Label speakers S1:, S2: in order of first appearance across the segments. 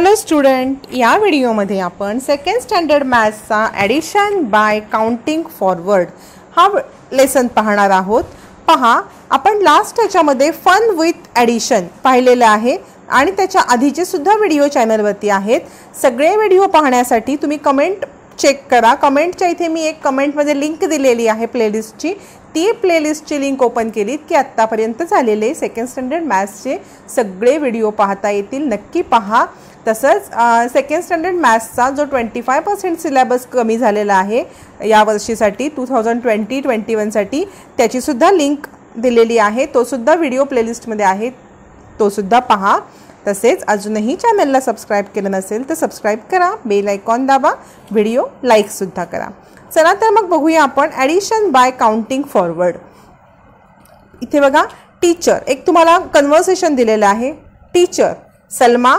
S1: hello student या व्हिडिओमध्ये आपण सेकंड स्टँडर्ड मॅथ्सचा ॲडिशन बाय काउंटिंग फॉरवर्ड हा लेसन पाहणार आहोत पहा आपण लास्ट ह्याच्यामध्ये फन विथ ॲडिशन पाहिलेलं आहे आणि त्याच्या आधीचे सुद्धा व्हिडिओ चॅनलवरती आहेत सगळे व्हिडिओ पाहण्यासाठी तुम्ही कमेंट चेक करा कमेंटच्या इथे मी एक कमेंटमध्ये लिंक दिलेली आहे प्लेलिस्टची ती प्लेलिस्टची लिंक ओपन केलीत की आत्तापर्यंत झालेले सेकंड स्टँडर्ड मॅथ्सचे सगळे व्हिडिओ पाहता येतील नक्की पहा तसंच सेकंड स्टँडर्ड मॅथ्सचा जो ट्वेंटी फाय पर्सेंट सिलेबस कमी झालेला आहे वर्षीसाठी टू थाउजंड ट्वेंटी ट्वेंटी वनसाठी त्याचीसुद्धा लिंक दिलेली आहे तोसुद्धा व्हिडिओ प्लेलिस्टमध्ये आहे तोसुद्धा पहा तसेच अजूनही चॅनलला सबस्क्राईब केलं नसेल तर सबस्क्राईब करा बेल आयकॉन दाबा व्हिडिओ लाईकसुद्धा करा चला तर मग बघूया आपण ॲडिशन बाय काउंटिंग फॉरवर्ड इथे बघा टीचर एक तुम्हाला कन्व्हर्सेशन दिलेलं आहे teacher Salma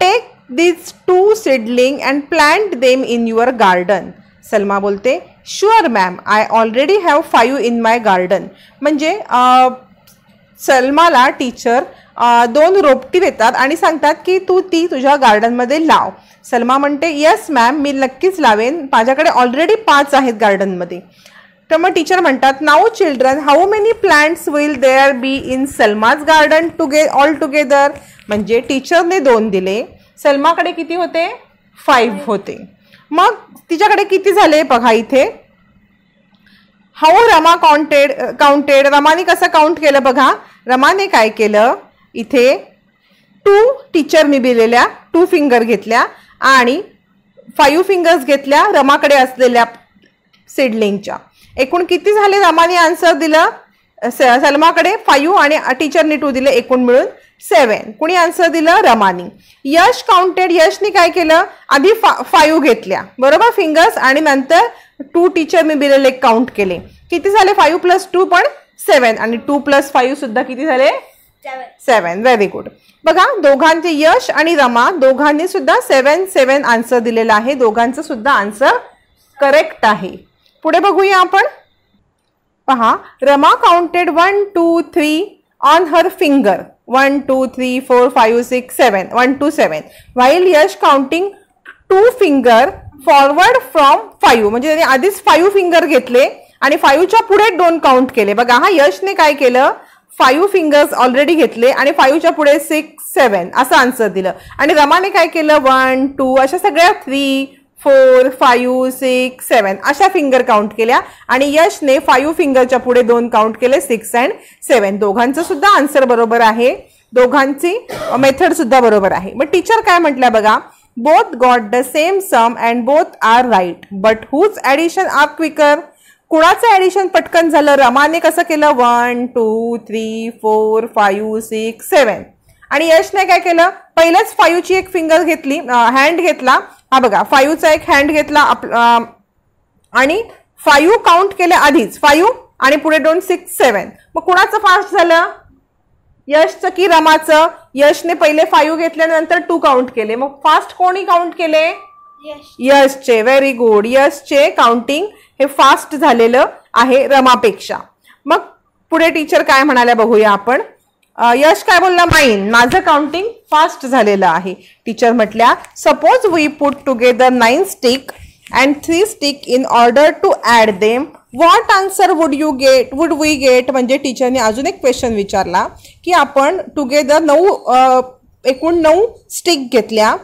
S1: take this two seedling and plant them in your garden Salma बोलते sure ma'am I already have five in my garden म्हणजे सलमाला टीचर दोन रोपटी देतात आणि सांगतात की तू ती तुझ्या गार्डनमध्ये लाव सलमा म्हणते यस मॅम मी नक्कीच लावेन माझ्याकडे ऑलरेडी पाच आहेत गार्डनमध्ये तर मग टीचर म्हणतात now children how many plants will there be in Salma's garden together all together म्हणजे टीचरने दोन दिले सलमाकडे किती होते फाईव्ह होते मग तिच्याकडे किती झाले बघा इथे हाऊ रमा काउंटेड काउंटेड रमाने कसं काउंट केलं बघा रमाने काय केलं इथे टू टीचर मी दिलेल्या टू फिंगर घेतल्या आणि फाईव्ह फिंगर्स घेतल्या रमाकडे असलेल्या सिडलिंगच्या एकूण किती झाले रमाने आन्सर दिलं सलमाकडे फायू आणि टीचरने टू दिले एकूण मिळून सेवन कुणी आन्सर दिलं रमानी यश काउंटेड यशने काय केलं आधी फा फाईव्ह घेतल्या बरोबर फिंगर्स आणि नंतर टू टीचर मी बिलेले काउंट केले किती झाले फायू प्लस टू पण सेवन आणि टू प्लस फाईव्ह सुद्धा किती झाले सेवन व्हेरी गुड बघा दोघांचे यश आणि रमा दोघांनी सुद्धा सेवन सेवन आन्सर दिलेला आहे दोघांचं सुद्धा आन्सर करेक्ट आहे पुढे बघूया आपण पहा Rama counted one two three on her finger one two three four five six seven one two seven while Yash counting two finger forward from five म्हणजे त्याने आधीच फाईव्ह फिंगर घेतले आणि फाईव्हच्या पुढे दोन काउंट केले बघा हा यशने काय केलं फाईव्ह फिंगर्स ऑलरेडी घेतले आणि फाईव्हच्या पुढे सिक्स सेवन असं आन्सर दिलं आणि रमाने काय केलं वन टू अशा सगळ्या three four five six seven अशा फिंगर काउंट केल्या आणि यशने फाईव्ह फिंगरच्या पुढे दोन काउंट केले सिक्स अँड सेवन दोघांचं सुद्धा आन्सर बरोबर आहे दोघांची मेथड सुद्धा बरोबर आहे मग टीचर काय म्हटलं बघा both got the same sum and both are right but whose addition up quicker कुणाचं ॲडिशन पटकन झालं रमाने कसं केलं one two three four five six seven आणि यशने काय केलं पहिल्याच फायूची एक फिंगर घेतली हँड घेतला हा बघा फायूचा एक हँड घेतला आप आणि फायू काउंट केल्या आधीच फायू आणि पुढे दोन सिक्स सेवन मग कुणाचं फास्ट झालं यशचं की रमाचं यशने पहिले फायू घेतल्यानंतर टू काउंट केले मग फास्ट कोणी काउंट केले यशचे व्हेरी गुड यशचे काउंटिंग हे फास्ट झालेलं आहे रमापेक्षा मग पुढे टीचर काय म्हणाल्या बघूया आपण यश काय बोलला माईन माझं काउंटिंग फास्ट झालेलं आहे टीचर म्हटल्या suppose we put together nine stick and three stick in order to add them what answer would you get would we get म्हणजे टीचरने अजून एक क्वेश्चन विचारला की आपण टुगेदर नऊ एकूण नऊ स्टिक घेतल्या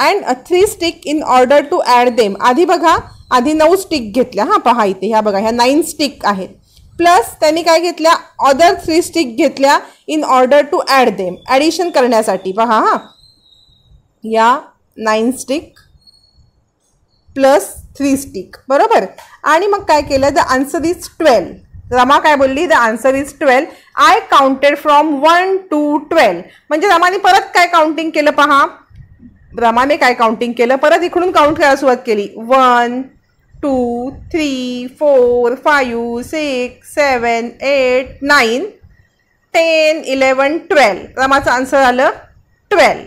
S1: and three stick in order to add them आधी बघा आधी नऊ स्टिक घेतल्या हां पहा इथे ह्या बघा ह्या नाईन स्टिक आहेत प्लस त्यांनी काय घेतल्या ऑदर थ्री स्टिक घेतल्या in order to add them addition करण्यासाठी पहा हां या nine stick plus three stick बरोबर आणि मग काय केलं the answer is twelve Rama काय बोलली the answer is twelve I counted from one to twelve म्हणजे रमाने परत काय काउंटिंग केलं पहा रमाने काय काउंटिंग केलं परत इकडून काउंट करायला सुरुवात केली one two three four five six seven eight nine ten eleven twelve रमाचं आन्सर आलं ट्वेल्व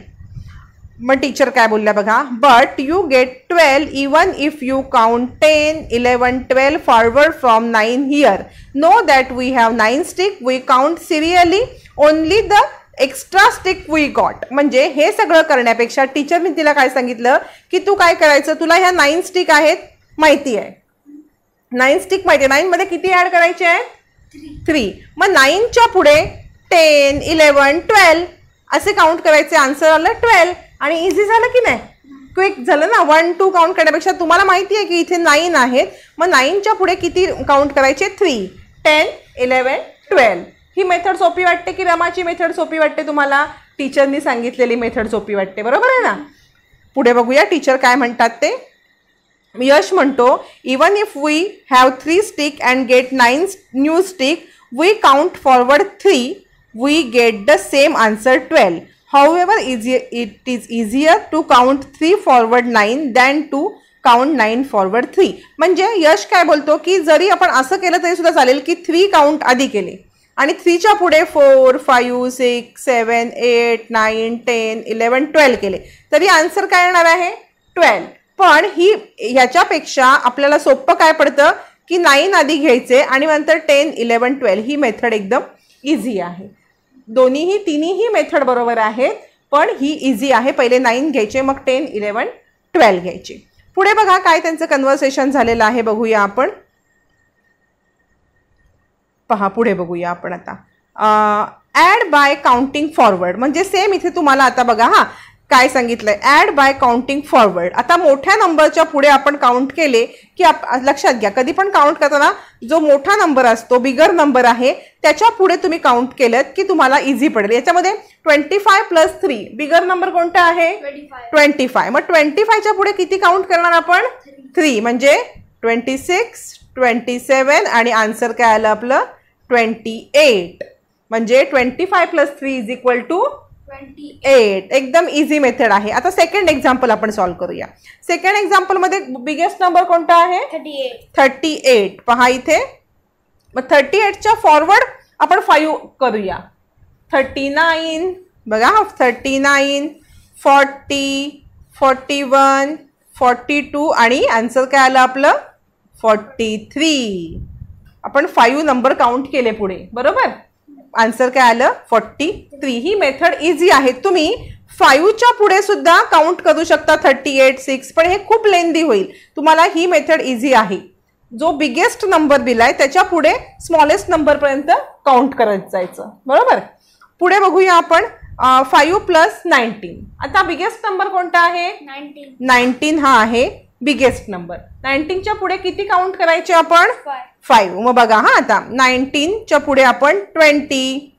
S1: मग टीचर काय बोलल्या बघा but you get twelve even if you count ten eleven twelve forward from nine here know that we have nine stick we count serially only the extra stick we got म्हणजे हे सगळं करण्यापेक्षा टीचरने तिला काय सांगितलं की तू काय करायचं तुला ह्या नाईन स्टिक आहेत माहिती आहे नाईन स्टिक माहिती आहे नाईनमध्ये किती ॲड करायचे आहे थ्री मग नाईनच्या पुढे टेन इलेवन ट्वेल्व असे काउंट करायचे आन्सर आलं ट्वेल्व आणि इझी झालं की नाही क्विक झालं ना वन टू काउंट करण्यापेक्षा तुम्हाला माहिती आहे की इथे नाईन आहेत मग नाईनच्या पुढे किती काउंट करायचे थ्री टेन इलेवन ट्वेल्व ही मेथड सोपी वाटते की रमाची मेथड सोपी वाटते तुम्हाला टीचरनी सांगितलेली मेथड सोपी वाटते बरोबर आहे ना पुढे बघूया टीचर काय म्हणतात ते यश म्हणतो even if we have three stick and get nine new stick we count forward three we get the same answer twelve however it is easier to count three forward nine than to count nine forward three म्हणजे यश काय बोलतो की जरी आपण असं केलं तरी सुद्धा चालेल की थ्री काउंट आधी केले आणि थ्रीच्या पुढे four five six seven eight nine ten eleven twelve केले तरी आन्सर काय येणार आहे ट्वेल्व पण ही ह्याच्यापेक्षा आपल्याला सोपं काय पडतं की नाईन आधी घ्यायचे आणि नंतर टेन इलेवन ट्वेल्व ही मेथड एकदम इझी आहे दोन्हीही तिन्हीही मेथड बरोबर आहेत पण ही इझी आहे पहिले नाईन घ्यायचे मग टेन इलेवन ट्वेल्व घ्यायचे पुढे बघा काय त्यांचं कन्व्हर्सेशन झालेलं आहे बघूया आपण पहा पुढे बघूया आपण आता ॲड बाय काउंटिंग फॉरवर्ड म्हणजे सेम इथे तुम्हाला आता बघा हां काय सांगितलंय ॲड बाय काउंटिंग फॉरवर्ड आता मोठ्या नंबरच्या पुढे आपण काउंट केले की आप लक्षात घ्या कधी पण काउंट करताना जो मोठा नंबर असतो बिगर नंबर आहे त्याच्या पुढे तुम्ही काउंट केलं की तुम्हाला इझी पडेल याच्यामध्ये twenty five plus three bigger number कोणता आहे ट्वेंटी फाय मग ट्वेंटी फायच्या पुढे किती काउंट करणार आपण थ्री म्हणजे ट्वेंटी सिक्स ट्वेंटी सेवन आणि आन्सर काय आलं आपलं ट्वेंटी एट म्हणजे twenty five plus three is equal to twenty eight एकदम इझी मेथड आहे आता सेकंड एक्झाम्पल आपण सॉल्व्ह करूया सेकंड एक्झाम्पलमध्ये बिगेस्ट नंबर कोणता आहे थर्टी एट थर्टी एट पहा इथे मग थर्टी एटच्या फॉरवर्ड आपण फाईव्ह करूया थर्टी नाईन बघा हा thirty nine forty forty one forty two आणि आन्सर काय आलं आपलं फॉर्टी थ्री आपण फाईव्ह नंबर काउंट केले पुढे बरोबर आन्सर काय आलं फॉर्टी थ्री ही मेथड इझी आहे तुम्ही फाईव्हच्या पुढे सुद्धा काउंट करू शकता थर्टी एट सिक्स पण हे खूप लेंदी होईल तुम्हाला ही मेथड इझी आहे जो बिगेस्ट नंबर दिलाय त्याच्या पुढे स्मॉलेस्ट नंबरपर्यंत काउंट करत जायचं बरोबर पुढे बघूया आपण फाईव्ह प्लस नाईन्टीन आता बिगेस्ट नंबर कोणता आहे नाईन्टीन हा आहे बिगेस्ट नंबर नाईन्टीनच्या पुढे किती काउंट करायचे आपण फाईव्ह मग बघा हां आता नाईन्टीनच्या पुढे आपण ट्वेंटी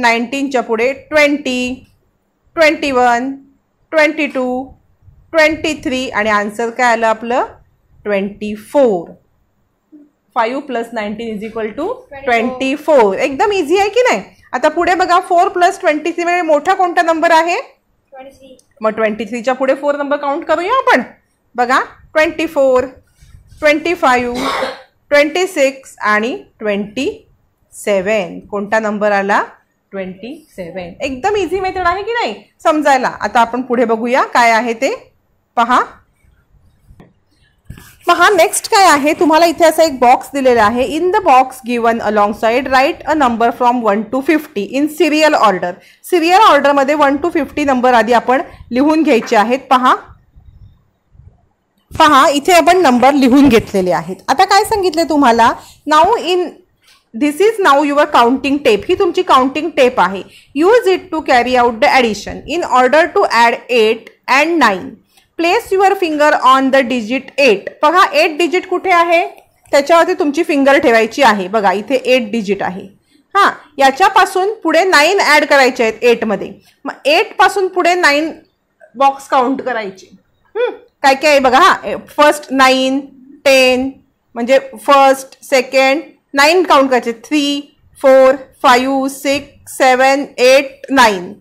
S1: नाईन्टीनच्या पुढे twenty twenty one twenty two twenty three आणि आन्सर काय आलं आपलं twenty four five plus nineteen is equal to twenty four एकदम इझी आहे की नाही आता पुढे बघा फोर प्लस ट्वेंटी थ्री म्हणजे मोठा कोणता नंबर आहे मग ट्वेंटी थ्रीच्या पुढे फोर नंबर काउंट करूया आपण बघा twenty four twenty five twenty six आणि ट्वेंटी सेवन कोणता नंबर आला ट्वेंटी सेवन एकदम इझी मेथड आहे की नाही समजायला आता आपण पुढे बघूया काय आहे ते पहा मग हा नेक्स्ट काय आहे तुम्हाला इथे असा एक बॉक्स दिलेला आहे in the box given alongside write a number from one to fifty in serial order serial ऑर्डरमध्ये वन टू फिफ्टी नंबर आधी आपण लिहून घ्यायचे आहेत पहा पहा इथे आपण नंबर लिहून घेतलेले आहेत आता काय सांगितले तुम्हाला now in this is now your counting tape ही तुमची काउंटिंग टेप आहे use it to carry out the addition in order to add eight and nine place your finger on the digit eight बघा eight digit कुठे आहे त्याच्यावरती तुमची finger ठेवायची आहे बघा इथे एट डिजिट आहे हां याच्यापासून पुढे नाईन ॲड करायचे आहेत एटमध्ये मग एटपासून पुढे नाईन बॉक्स काउंट करायचे काय काय आहे बघा हां फर्स्ट नाईन टेन म्हणजे फर्स्ट सेकंड नाईन काउंट करायचे three four five six seven eight nine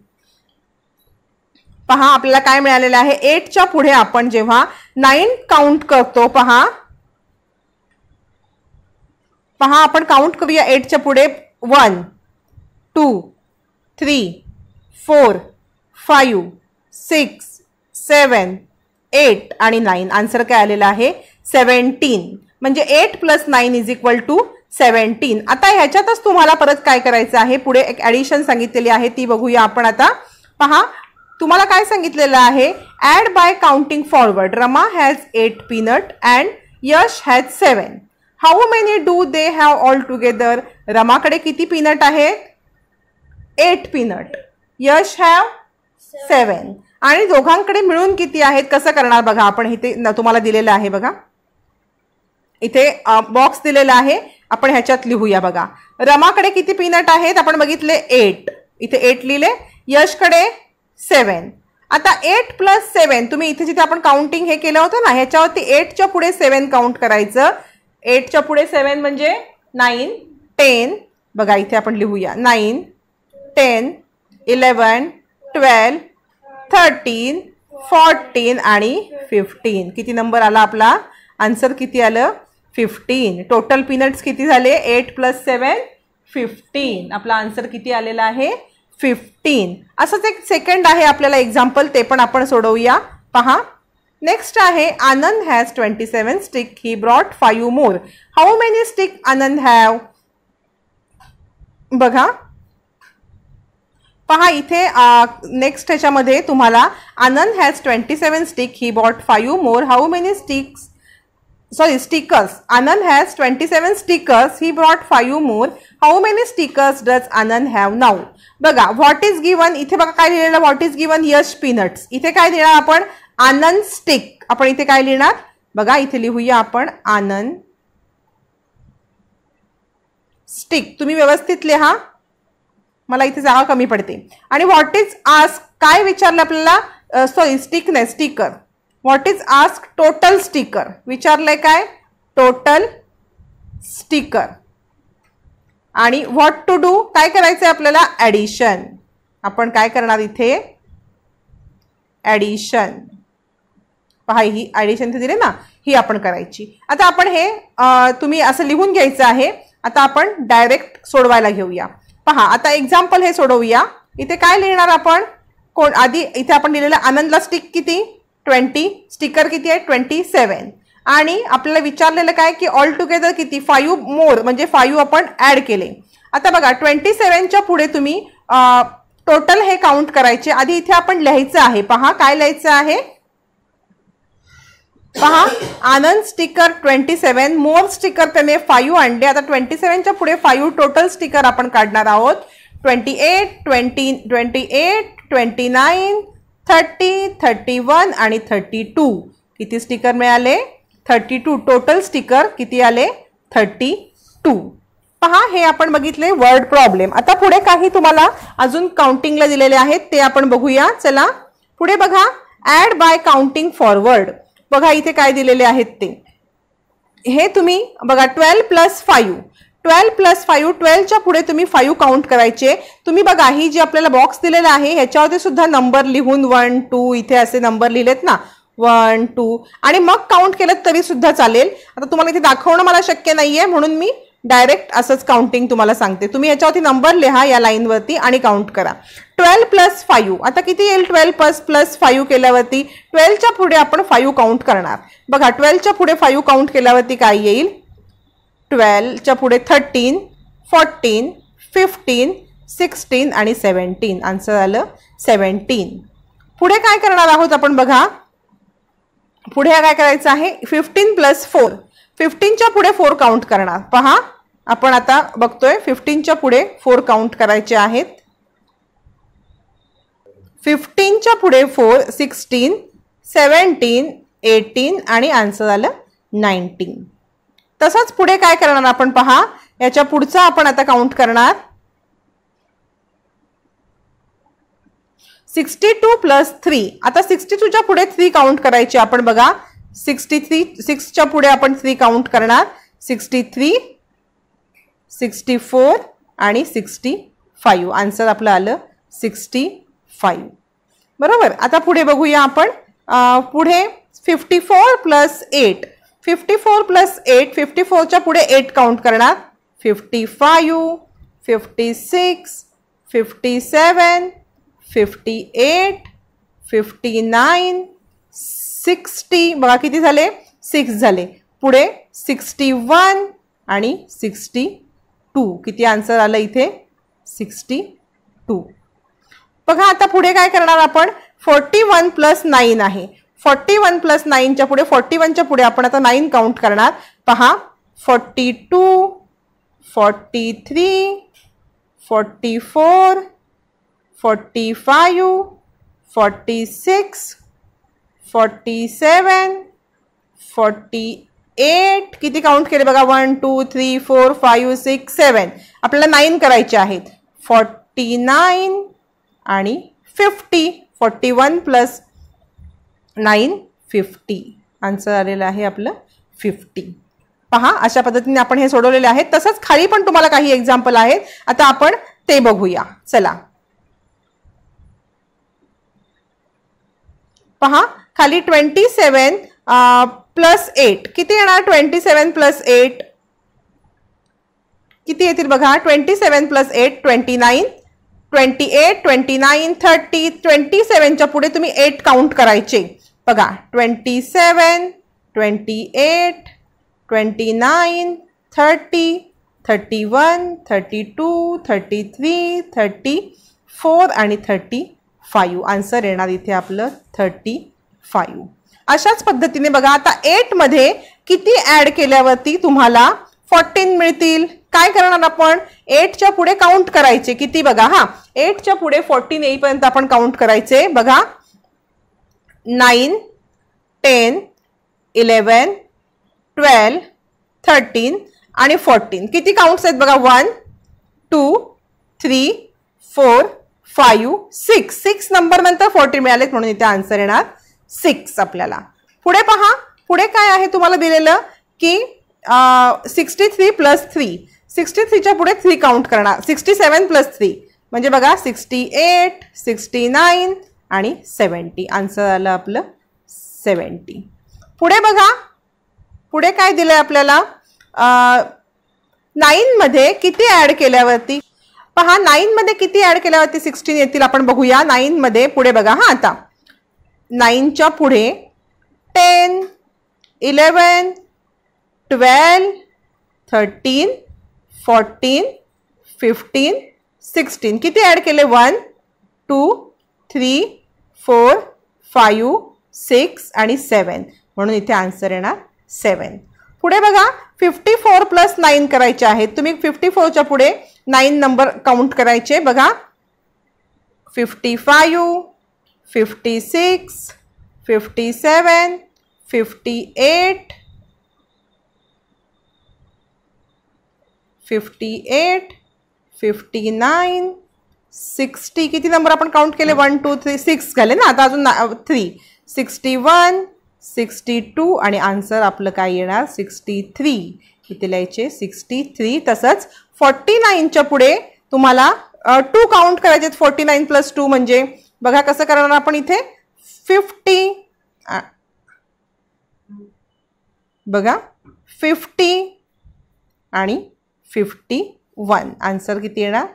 S1: पहा आपल्याला काय मिळालेलं आहे एटच्या पुढे आपण जेव्हा नाईन काउंट करतो पहा पहा आपण काउंट करूया एटच्या पुढे one two three four five six seven eight आणि नाईन आन्सर काय आलेला आहे सेवन्टीन म्हणजे eight plus nine is equal to seventeen आता ह्याच्यातच तुम्हाला परत काय करायचं आहे पुढे एक ॲडिशन सांगितलेली आहे ती बघूया आपण आता पहा तुम्हाला काय सांगितलेलं आहे add by counting forward Rama has eight peanut and Yash has seven how many do they have all together रमाकडे किती पीनट आहेत eight peanut Yash have seven आणि दोघांकडे मिळून किती आहेत कसं करणार बघा आपण इथे तुम्हाला दिलेलं आहे बघा इथे बॉक्स दिलेला आहे आपण ह्याच्यात लिहूया बघा रमाकडे किती पीनट आहेत आपण बघितले एट इथे एट लिहिले यशकडे सेवन आता एट प्लस सेवन तुम्ही इथे जिथे आपण काउंटिंग हे केलं होतं ना ह्याच्यावरती एटच्या पुढे सेवन काउंट करायचं एटच्या पुढे सेवन म्हणजे नाईन टेन बघा इथे आपण लिहूया nine ten eleven twelve thirteen fourteen आणि फिफ्टीन किती नंबर आला आपला आन्सर किती आलं फिफ्टीन टोटल पिनट्स किती झाले एट प्लस सेवन फिफ्टीन आपला आन्सर किती आलेला आहे फिफ्टीन असंच एक सेकंड आहे आपल्याला एक्झाम्पल ते पण आपण सोडवूया पहा नेक्स्ट आहे Anand has twenty seven stick he brought five more how many stick Anand have बघा पहा इथे नेक्स्ट ह्याच्यामध्ये तुम्हाला Anand has twenty seven stick he brought five more how many sticks sorry stickers Anand has twenty seven stickers he brought five more how many stickers does Anand have now बघा what is given इथे बघा काय लिहिलेलं what is given Yash peanuts इथे काय लिहिणार आपण आनंद stick आपण इथे काय लिहिणार बघा इथे लिहूया आपण आनंद स्टिक तुम्ही व्यवस्थित लिहा मला इथे जागा कमी पडते आणि व्हॉट इज आस्क काय विचारलं आपल्याला सॉरी स्टिक नाही sticker what is ask total sticker विचारलंय काय टोटल स्टिकर आणि व्हॉट टू डू काय करायचं आहे आपल्याला ॲडिशन आपण काय करणार इथे ॲडिशन पहा ही ॲडिशन इथे दिले ना ही आपण करायची आता आपण हे तुम्ही असं लिहून घ्यायचं आहे आता आपण डायरेक्ट सोडवायला घेऊया पहा आता एक्झाम्पल हे सोडवूया इथे काय लिहिणार आपण कोण आधी इथे आपण लिहिलेलं आनंदला स्टिक किती ट्वेंटी स्टिकर किती आहे ट्वेंटी सेवन आणि आपल्याला विचारलेलं काय की ऑल टुगेदर किती फायू मोर म्हणजे फायू आपण ॲड केले आता बघा ट्वेंटी सेवनच्या पुढे तुम्ही टोटल हे काउंट करायचे आधी इथे आपण लिहायचं आहे पहा काय लिहायचं आहे पहा Anand sticker twenty seven more sticker त्याने फायू आणले आता ट्वेंटी सेवनच्या पुढे फायू टोटल स्टिकर आपण काढणार आहोत twenty eight twenty twenty eight twenty nine thirty thirty one आणि थर्टी टू किती स्टिकर मिळाले थर्टी टू टोटल स्टिकर किती आले थर्टी टू पहा हे आपण बघितले वर्ड प्रॉब्लेम आता पुढे काही तुम्हाला अजून काउंटिंगला दिलेले आहेत ते आपण बघूया चला पुढे बघा ऍड बाय काउंटिंग फॉरवर्ड बघा इथे काय दिलेले आहेत ते हे तुम्ही बघा twelve plus five twelve plus five ट्वेल्वच्या पुढे तुम्ही फाईव्ह काउंट करायचे तुम्ही बघा ही जी आपल्याला बॉक्स दिलेला आहे ह्याच्यावरती सुद्धा नंबर लिहून वन टू इथे असे नंबर लिहिलेत ना वन टू आणि मग काउंट केलं तरी सुद्धा चालेल आता तुम्हाला इथे दाखवणं मला शक्य नाही आहे म्हणून मी डायरेक्ट असंच काउंटिंग तुम्हाला सांगते तुम्ही याच्यावरती नंबर लिहा या लाईनवरती आणि काउंट करा ट्वेल्व प्लस फायू आता किती येईल ट्वेल्व प्लस प्लस फायू केल्यावरती ट्वेल्वच्या पुढे आपण फायू काउंट करणार बघा ट्वेल्वच्या पुढे फाईव्ह काउंट केल्यावरती काय येईल ट्वेल्वच्या पुढे थर्टीन फोर्टीन फिफ्टीन सिक्स्टीन आणि सेवन्टीन आन्सर आलं सेवन्टीन पुढे काय करणार आहोत आपण बघा पुढे काय करायचं आहे फिफ्टीन प्लस फोर फिफ्टीनच्या पुढे फोर काउंट करणार पहा आपण आता बघतोय फिफ्टीनच्या पुढे फोर काउंट करायचे आहेत फिफ्टीनच्या पुढे फोर सिक्स्टीन सेवन्टीन एटीन आणि आन्सर आलं नाईन्टीन तसंच पुढे काय करणार आपण पहा याच्या पुढचं आपण आता काउंट करणार सिक्स्टी टू प्लस थ्री आता सिक्स्टी टूच्या पुढे थ्री काउंट करायची आपण बघा सिक्स्टी थ्री सिक्सच्या पुढे आपण थ्री काउंट करणार सिक्स्टी थ्री सिक्स्टी फोर आणि सिक्स्टी फाईव्ह आन्सर आपलं आलं सिक्स्टी फाईव्ह बरोबर आता पुढे बघूया आपण पुढे fifty four plus eight fifty four plus eight fifty फोरच्या पुढे एट काउंट करणार fifty five fifty six fifty seven fifty eight fifty nine sixty बघा किती झाले सिक्स झाले पुढे सिक्स्टी वन आणि सिक्स्टी टू किती आन्सर आलं इथे सिक्स्टी टू बघा आता पुढे काय करणार आपण फोर्टी वन प्लस नाईन आहे फोर्टी वन प्लस नाईनच्या पुढे फोर्टी वनच्या पुढे आपण आता नाईन काउंट करणार पहा forty two forty three forty four forty six forty seven forty eight किती काउंट केले बघा one two three four five six seven आपल्याला नाईन करायचे आहेत फॉर्टी नाईन आणि fifty forty one plus nine fifty answer आलेलं आहे आपलं फिफ्टी पहा अशा पद्धतीने आपण हे सोडवलेले आहेत तसंच खाली पण तुम्हाला काही एक्झाम्पल आहेत आता आपण ते बघूया चला पहा खाली ट्वेंटी सेवन प्लस एट किती येणार ट्वेंटी सेवन प्लस एट किती येतील बघा twenty seven plus eight twenty nine twenty eight twenty nine thirty twenty सेवनच्या पुढे तुम्ही एट काउंट करायचे बघा twenty seven twenty eight twenty nine thirty thirty one thirty two thirty three thirty four आणि thirty five answer येणार इथे आपलं thirty five अशाच पद्धतीने बघा आता एटमध्ये किती ॲड केल्यावरती तुम्हाला फोर्टीन मिळतील काय करणार आपण एटच्या पुढे काउंट करायचे किती बघा हा एटच्या पुढे फोर्टीन येईपर्यंत आपण काउंट करायचे बघा nine ten eleven twelve thirteen आणि फोर्टीन किती काउंट्स आहेत बघा one two three four five six six नंबरनंतर फोर्टी मिळालेत म्हणून इथे आन्सर येणार सिक्स आपल्याला पुढे पहा पुढे काय आहे तुम्हाला दिलेलं की sixty three plus three sixty थ्रीच्या पुढे थ्री काउंट करणार सिक्स्टी सेवन प्लस थ्री म्हणजे बघा सिक्स्टी एट सिक्स्टी नाईन आणि सेवन्टी आन्सर आलं आपलं सेवन्टी पुढे बघा पुढे काय दिलं आहे आपल्याला नाईनमध्ये किती ॲड केल्यावरती पहा नाईनमध्ये किती ॲड केल्यावरती सिक्स्टीन येतील आपण बघूया नाईनमध्ये पुढे बघा हां आता नाईनच्या पुढे ten eleven twelve thirteen fourteen fifteen sixteen किती ॲड केले one two three four five six आणि सेवन म्हणून इथे आन्सर येणार सेवन पुढे बघा फिफ्टी फोर प्लस नाईन करायचे आहेत तुम्ही फिफ्टी फोरच्या पुढे नाईन नंबर काउंट करायचे बघा fifty five fifty six fifty seven fifty eight fifty eight fifty nine sixty किती नंबर आपण काउंट केले वन टू थ्री सिक्स झाले ना आता अजून three sixty one sixty two आणि आन्सर आपलं काय येणार सिक्स्टी थ्री किती लिहायचे सिक्स्टी थ्री तसंच फॉर्टी नाईनच्या पुढे तुम्हाला टू काउंट करायचे फोर्टी नाईन प्लस टू म्हणजे बघा कसं करणार आपण इथे फिफ्टी बघा फिफ्टी आणि फिफ्टी वन आन्सर किती येणार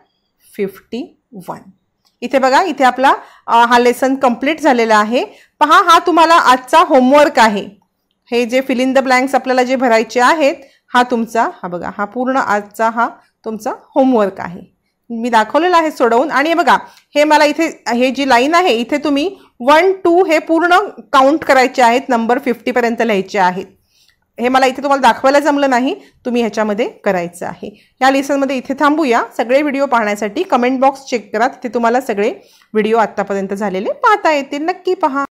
S1: फिफ्टी वन इथे बघा इथे आपला हा लेसन कंप्लीट झालेला आहे पहा हा तुम्हाला आजचा होमवर्क आहे हे जे फिल इन द ब्लँक्स आपल्याला जे भरायचे आहेत हा तुमचा हा बघा हा पूर्ण आजचा हा तुमचा होमवर्क आहे मी दाखवलेला आहे सोडवून आणि बघा हे मला इथे हे जी लाईन आहे इथे तुम्ही वन टू हे पूर्ण काउंट करायचे आहेत नंबर फिफ्टीपर्यंत लिहायचे आहेत हे मला इथे तुम्हाला दाखवायला जमलं नाही तुम्ही ह्याच्यामध्ये करायचं आहे या लेसनमध्ये इथे थांबूया सगळे व्हिडिओ पाहण्यासाठी कमेंट बॉक्स चेक करा तिथे तुम्हाला सगळे व्हिडिओ आत्तापर्यंत झालेले पाहता येतील नक्की पहा